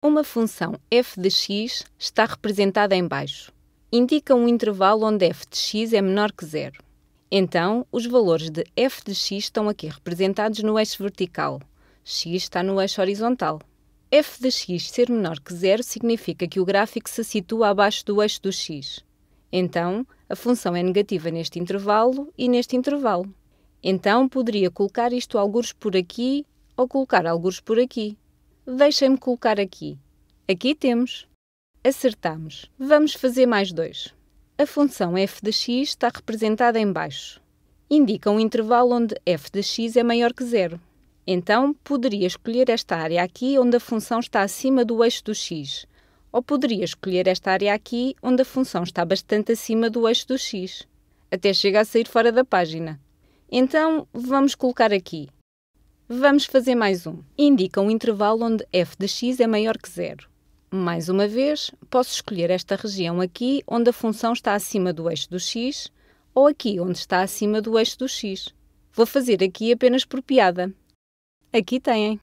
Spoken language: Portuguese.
Uma função f de x está representada em baixo. Indica um intervalo onde f de x é menor que zero. Então, os valores de f de x estão aqui representados no eixo vertical. x está no eixo horizontal. f de x ser menor que zero significa que o gráfico se situa abaixo do eixo do x. Então, a função é negativa neste intervalo e neste intervalo. Então, poderia colocar isto algures por aqui ou colocar algures por aqui. Deixem-me colocar aqui. Aqui temos. Acertamos. Vamos fazer mais dois. A função f de x está representada em baixo. Indica um intervalo onde f de x é maior que zero. Então, poderia escolher esta área aqui onde a função está acima do eixo do x, ou poderia escolher esta área aqui onde a função está bastante acima do eixo do x, até chegar a sair fora da página. Então, vamos colocar aqui. Vamos fazer mais um. Indica um intervalo onde f de x é maior que zero. Mais uma vez, posso escolher esta região aqui onde a função está acima do eixo do x ou aqui onde está acima do eixo do x. Vou fazer aqui apenas por piada. Aqui têm.